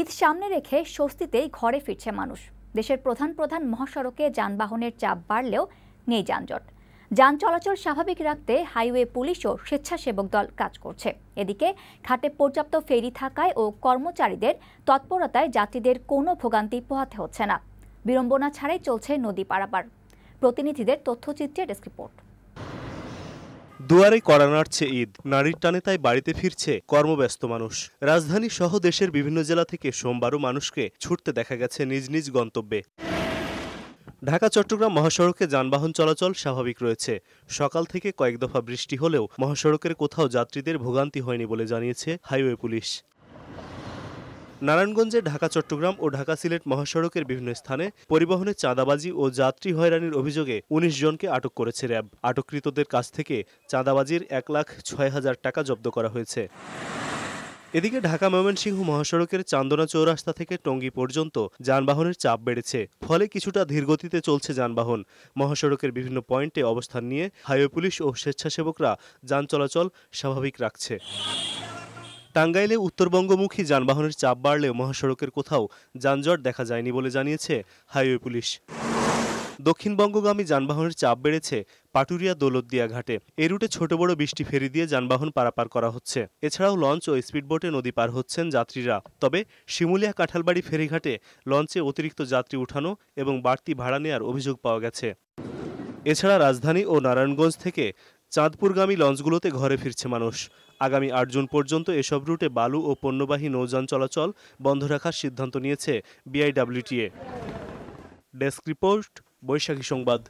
ঈদ সামনে রেখে স্বস্তিতেই ঘরে ফিরছে মানুষ দেশের প্রধান প্রধান মহাসড়কে যানবাহনের চাপ বাড়লেও নেই যানজট যান চলাচল স্বাভাবিক রাখতে হাইওয়ে পুলিশ ও স্বেচ্ছাসেবক দল কাজ করছে এদিকে ঘাটে পর্যাপ্ত ফেরি থাকায় ও কর্মচারীদের তৎপরতায় যাত্রীদের কোনো ভোগান্তি পোহাতে হচ্ছে না বিড়ম্বনা ছাড়াই চলছে নদী পারাপার প্রতিনিধিদের তথ্যচিত্রে ডেস্ক রিপোর্ট দুয়ারে করা নাড়ছে ঈদ নারীর টানে তাই বাড়িতে ফিরছে কর্মব্যস্ত মানুষ রাজধানী সহ দেশের বিভিন্ন জেলা থেকে সোমবারও মানুষকে ছুটতে দেখা গেছে নিজ নিজ গন্তব্যে ঢাকা চট্টগ্রাম মহাসড়কে যানবাহন চলাচল স্বাভাবিক রয়েছে সকাল থেকে কয়েক দফা বৃষ্টি হলেও মহাসড়কের কোথাও যাত্রীদের ভোগান্তি হয়নি বলে জানিয়েছে হাইওয়ে পুলিশ নারায়ণগঞ্জে ঢাকা চট্টগ্রাম ও ঢাকা সিলেট মহাসড়কের বিভিন্ন স্থানে পরিবহনে চাঁদাবাজি ও যাত্রী হয়রানির অভিযোগে ১৯ জনকে আটক করেছে র্যাব আটককৃতদের কাছ থেকে চাঁদাবাজির এক লাখ ছয় হাজার টাকা জব্দ করা হয়েছে এদিকে ঢাকা ময়মনসিংহ মহাসড়কের চান্দনা চৌরাস্তা থেকে টঙ্গী পর্যন্ত যানবাহনের চাপ বেড়েছে ফলে কিছুটা ধীরগতিতে চলছে যানবাহন মহাসড়কের বিভিন্ন পয়েন্টে অবস্থান নিয়ে হাইওয়ে পুলিশ ও স্বেচ্ছাসেবকরা যান চলাচল স্বাভাবিক রাখছে টাঙ্গাইলে উত্তরবঙ্গমুখী যানবাহনের চাপ বাড়লেও মহাসড়কের কোথাও যানজট দেখা যায়নি বলে জানিয়েছে হাইওয়ে পুলিশ দক্ষিণবঙ্গগামী যানবাহনের চাপ বেড়েছে পাটুরিয়া দৌলতদিয়া ঘাটে এ রুটে ছোট বড় বৃষ্টি ফেরি দিয়ে যানবাহন পারাপার করা হচ্ছে এছাড়াও লঞ্চ ও স্পিডবোটে নদী পার হচ্ছেন যাত্রীরা তবে শিমুলিয়া কাঁঠালবাড়ি ফেরিঘাটে লঞ্চে অতিরিক্ত যাত্রী উঠানো এবং বাড়তি ভাড়া নেয়ার অভিযোগ পাওয়া গেছে এছাড়া রাজধানী ও নারায়ণগঞ্জ থেকে চাঁদপুরগামী লঞ্চগুলোতে ঘরে ফিরছে মানুষ আগামী আট জুন পর্যন্ত এসব রুটে বালু ও পণ্যবাহী নৌযান চলাচল বন্ধ রাখার সিদ্ধান্ত নিয়েছে বিআইডাব্লিউটিএ ডেস্ক রিপোর্ট বৈশাখী সংবাদ